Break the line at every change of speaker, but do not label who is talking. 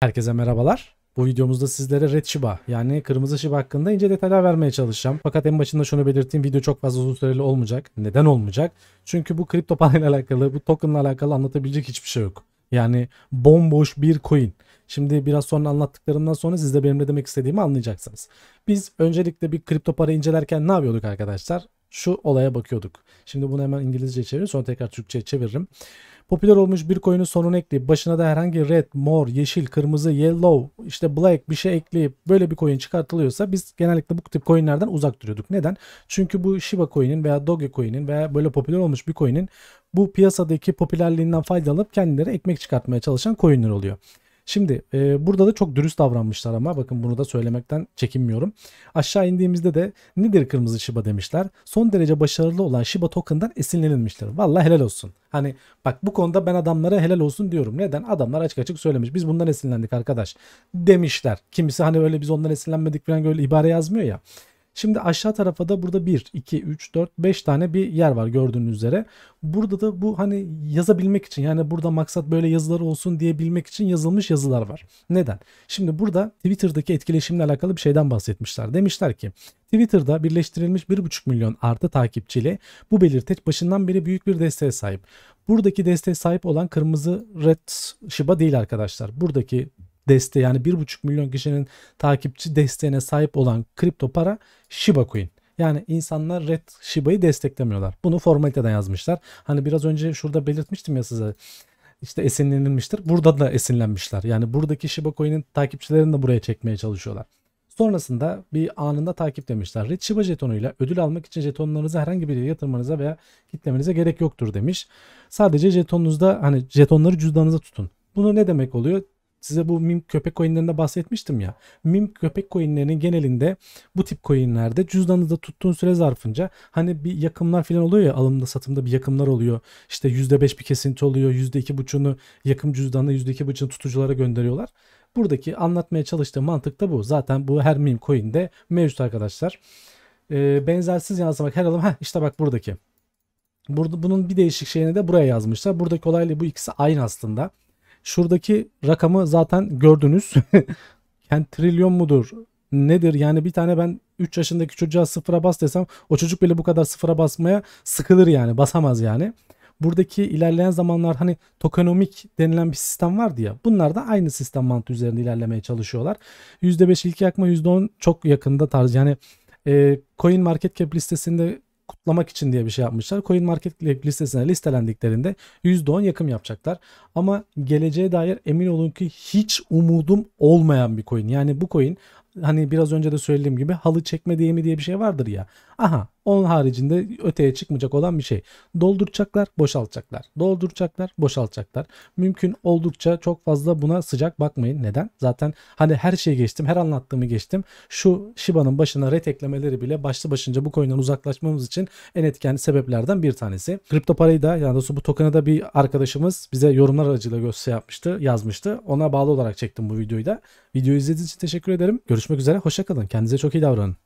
Herkese merhabalar. Bu videomuzda sizlere Red Shiba yani kırmızı Shiba hakkında ince detaylar vermeye çalışacağım. Fakat en başında şunu belirttiğim video çok fazla uzun süreli olmayacak. Neden olmayacak? Çünkü bu kripto parayla alakalı bu tokenla alakalı anlatabilecek hiçbir şey yok. Yani bomboş bir coin. Şimdi biraz sonra anlattıklarımdan sonra siz de benim ne demek istediğimi anlayacaksınız. Biz öncelikle bir kripto para incelerken ne yapıyorduk arkadaşlar? Şu olaya bakıyorduk. Şimdi bunu hemen İngilizce çevirin sonra tekrar Türkçe'ye çeviririm. Popüler olmuş bir koyunun sonunu ekleyip başına da herhangi red, mor, yeşil, kırmızı, yellow, işte black bir şey ekleyip böyle bir coin çıkartılıyorsa biz genellikle bu tip coinlerden uzak duruyorduk. Neden? Çünkü bu Shiba coin'in veya Doge coin'in veya böyle popüler olmuş bir coin'in bu piyasadaki popülerliğinden faydalanıp kendileri ekmek çıkartmaya çalışan coin'ler oluyor. Şimdi e, burada da çok dürüst davranmışlar ama bakın bunu da söylemekten çekinmiyorum. Aşağı indiğimizde de nedir kırmızı Shiba demişler. Son derece başarılı olan Shiba token'dan esinlenilmişler. Valla helal olsun. Hani bak bu konuda ben adamlara helal olsun diyorum. Neden? Adamlar açık açık söylemiş. Biz bundan esinlendik arkadaş demişler. Kimisi hani öyle biz ondan esinlenmedik falan öyle ibare yazmıyor ya. Şimdi aşağı tarafa da burada 1, 2, 3, 4, 5 tane bir yer var gördüğünüz üzere. Burada da bu hani yazabilmek için yani burada maksat böyle yazılar olsun diyebilmek için yazılmış yazılar var. Neden? Şimdi burada Twitter'daki etkileşimle alakalı bir şeyden bahsetmişler. Demişler ki Twitter'da birleştirilmiş 1,5 milyon artı takipçili bu belirteç başından beri büyük bir desteğe sahip. Buradaki desteğe sahip olan kırmızı Red Shiba değil arkadaşlar. Buradaki desteği yani 1,5 milyon kişinin takipçi desteğine sahip olan kripto para Shiba Coin. Yani insanlar Red Shiba'yı desteklemiyorlar. Bunu formaliteden yazmışlar. Hani biraz önce şurada belirtmiştim ya size işte esinlenilmiştir. Burada da esinlenmişler. Yani buradaki Shiba Coin'in takipçilerini de buraya çekmeye çalışıyorlar. Sonrasında bir anında takip demişler. Red Shiba jetonuyla ödül almak için jetonlarınızı herhangi bir yere yatırmanıza veya kitlemenize gerek yoktur demiş. Sadece jetonunuzda hani jetonları cüzdanınıza tutun. Bunu ne demek oluyor? Size bu mim köpek coinlerinde bahsetmiştim ya. Mim köpek coinlerinin genelinde bu tip coinlerde da tuttuğun süre zarfınca hani bir yakımlar falan oluyor ya alımda satımda bir yakımlar oluyor. İşte %5 bir kesinti oluyor. %2,5'unu yakım cüzdanına %2,5'unu tutuculara gönderiyorlar. Buradaki anlatmaya çalıştığım mantık da bu. Zaten bu her mim coin'de mevcut arkadaşlar. E, benzersiz yansımak her alım. Heh, işte bak buradaki. Burada, bunun bir değişik şeyini de buraya yazmışlar. Buradaki olayla bu ikisi aynı aslında. Şuradaki rakamı zaten gördünüz. yani trilyon mudur? Nedir? Yani bir tane ben 3 yaşındaki çocuğa sıfıra bas desem o çocuk bile bu kadar sıfıra basmaya sıkılır yani. Basamaz yani. Buradaki ilerleyen zamanlar hani tokenomik denilen bir sistem vardı ya. Bunlar da aynı sistem mantığı üzerinde ilerlemeye çalışıyorlar. %5 ilk yakma %10 çok yakında tarz. Yani e, Coin Market Cap listesinde kutlamak için diye bir şey yapmışlar. Coin Market listesine listelendiklerinde %10 yakın yapacaklar. Ama geleceğe dair emin olun ki hiç umudum olmayan bir coin. Yani bu coin hani biraz önce de söylediğim gibi halı çekme diye mi diye bir şey vardır ya. Aha onun haricinde öteye çıkmayacak olan bir şey. Dolduracaklar, boşaltacaklar. Dolduracaklar, boşaltacaklar. Mümkün oldukça çok fazla buna sıcak bakmayın. Neden? Zaten hani her şeyi geçtim, her anlattığımı geçtim. Şu Shiba'nın başına ret eklemeleri bile başlı başınca bu coin'den uzaklaşmamız için en etken sebeplerden bir tanesi. Kripto parayı da yani bu token'a da bir arkadaşımız bize yorumlar aracılığıyla gösteri şey yapmıştı, yazmıştı. Ona bağlı olarak çektim bu videoyu da. Videoyu izlediğiniz için teşekkür ederim. Görüşmek üzere, hoşçakalın. Kendinize çok iyi davranın.